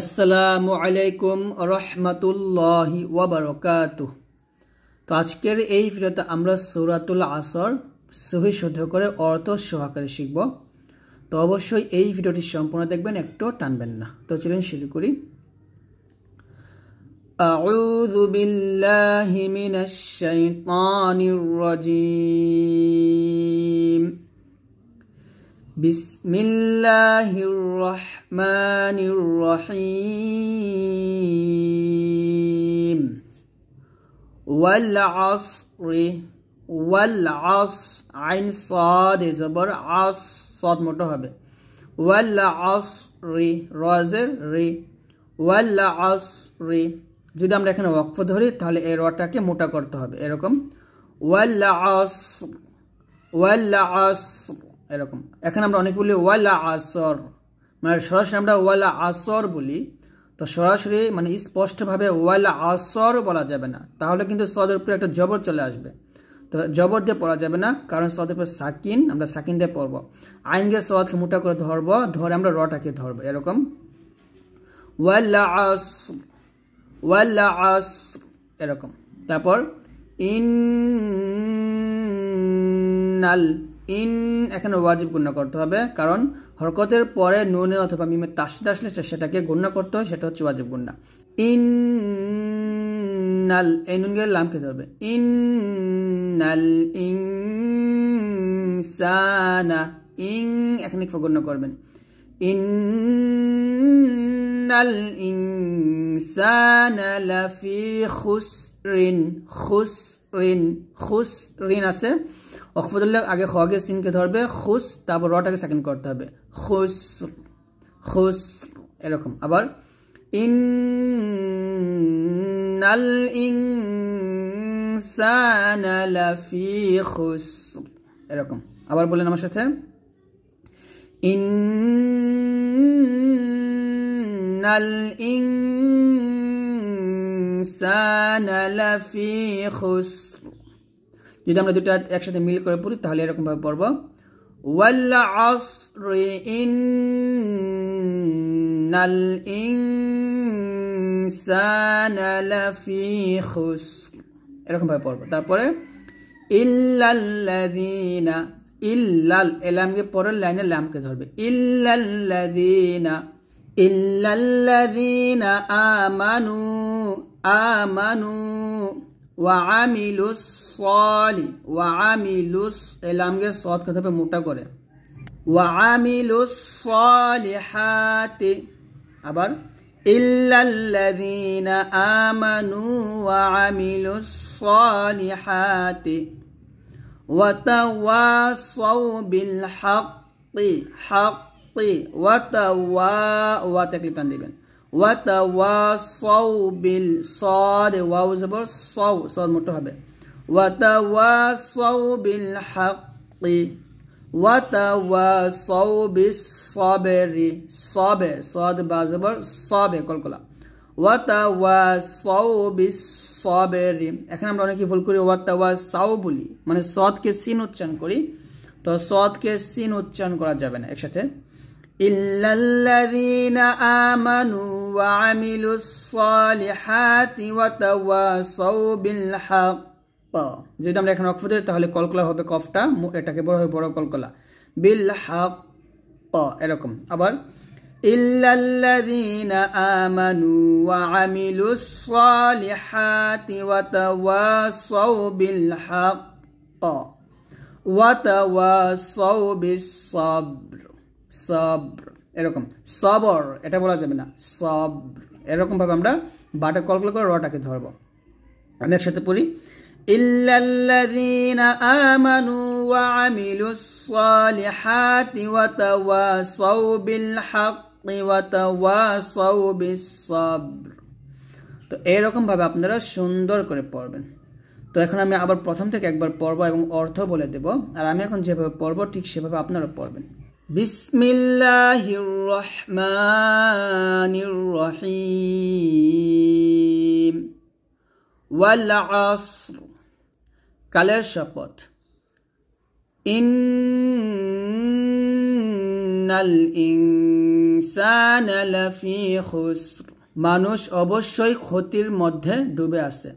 আসসালামু আলাইকুম রহমতুল্লাহ ওবরকাত তো আজকের এই ভিডিওতে আমরা সৌরাতুল আসর সহি শুদ্ধ করে অর্থ সহকারে শিখব তো অবশ্যই এই ভিডিওটি সম্পূর্ণ দেখবেন একটু টানবেন না তো চলুন শুরু করি أعوذ بالله من الشيطان الرجيم بسم الله الرحمن الرحيم والعصر والعصر عين صاد زبر عص صاد মোটা হবে والعصر রজের রি والعصر যদি আমরা এখানে ওয়াকফ ধরি তাহলে এই রটাকে মোটা করতে হবে এরকম والعصر والعصر এরকম এখানে আমরা অনেক বলি ওয়ালা আসর মানে সরাসরি আমরা ওয়ালা আসর বলি তো সরাসরি মানে স্পষ্টভাবে ওয়ালা আসর বলা যাবে না তাহলে কিন্তু সদের উপরে একটা জবর চলে আসবে তো জবর দিয়ে পড়া যাবে না কারণ সদের উপরে সাকিন আমরা সাকিন দিয়ে পড়বো আইনকে সদকে মোটা করে ধরবো ধরে আমরা রটাকে ধরবো এরকম ওয়াল্লা আস ওয়াল্লা আস এরকম তারপর ইন্নাল ইন এখানে ওয়াজিব গণ্য করতে হবে কারণ হরকতের পরে নুনে অথবা মিমে তাসিদ আসলে সেটাকে গণ্য করতে হয় সেটা হচ্ছে ওয়াজিব গুণ্না ইন্নাল এই নুন গেলে লাম খেতে হবে ইন ইনসানা ইং এখানে গণ্য করবেন ইন্নাল ইনসানা লাফি খুসরিন খুস ঋণ খুস ঋণ আছে অকফতুল্লাহ আগে খগে সিনকে ধরবে খুস তারপর রটাকে সেকেন্ড করতে হবে খুস খুস এরকম আবার ইন্নাল ইনসানা লাফি খুস এরকম আবার বলেন আমার সাথে নাল ইং যদি আমরা দুটো একসাথে মিল করে পড়ি তাহলে এরকমভাবে পড়ব ওয়াল আসরি ইন্নাল ইনসানা লাফি খুসর এরকমভাবে পড়ব তারপরে ইল্লাল্লাযীনা ইল্লাল এলামকে পরের লাইনে লামকে ধরবে ইল্লাল্লাযীনা ইল্লাল্লাযীনা আমানু آمنوا وعملوا الصالح وعملوا এলামকে صوت কথা পে মোটা করে وعملوا الصالحات ابر إلا الذين آمنوا وعملوا الصالحات وتواصوا بالحق حق وتوا وتكليب দিবেন ওয়াতাওয়াসাউ বিল সদ ওয়াও জবর সাউ সদ মোটো হবে ওয়াতাওয়াসাউ বিল হাক্কি ওয়াতাওয়াসাউ বিস সাবরি সাবে সদ বা জবর সাবে কলকলা ওয়াতাওয়াসাউ বিস সাবেরি এখন আমরা অনেকে ভুল করি ওয়াতাওয়াসাউ বলি মানে সদকে সিন উচ্চারণ করি তো সদকে সিন উচ্চারণ করা যাবে না একসাথে إلا الذين آمنوا وعملوا الصالحات وتواصوا بالحق যদি আমরা এখানে অক্ষর তাহলে কলকলা হবে কফটা এটাকে বড় হবে বড় কলকলা বিল হাক এরকম আবার ইল্লাল্লাযীনা আমানু ওয়া আমিলুস সালিহাতি ওয়া তাওয়াসাউ বিল হাক ওয়া তাওয়াসাউ বিস সব্র এরকম সবর এটা বলা যাবে না সব্র এরকমভাবে আমরা বাটা কলকল করে রটাকে ধরবো আমি একসাথে পড়ি إلا الذين آمنوا وعملوا الصالحات وتواصوا بالحق وتواصوا بالصبر তো এরকমভাবে আপনারা সুন্দর করে পড়বেন তো এখন আমি আবার প্রথম থেকে একবার পড়ব এবং অর্থ বলে দেব আর আমি এখন যেভাবে পড়ব ঠিক সেভাবে আপনারা পড়বেন بسم الله الرحمن الرحيم والعصر কালের শপথ ইন্নাল ইনসানা লাফি খুসর মানুষ অবশ্যই ক্ষতির মধ্যে ডুবে আছে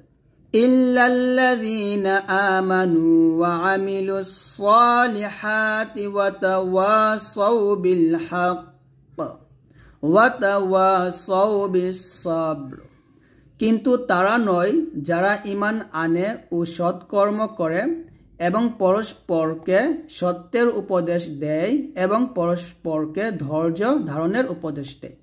إلا الذين آمنوا وعملوا الصالحات وتواصوا بالحق وتواصوا بالصبر কিন্তু তারা নয় যারা ইমান আনে ও সৎকর্ম করে এবং পরস্পরকে সত্যের উপদেশ দেয় এবং পরস্পরকে ধৈর্য ধারণের উপদেশ দেয়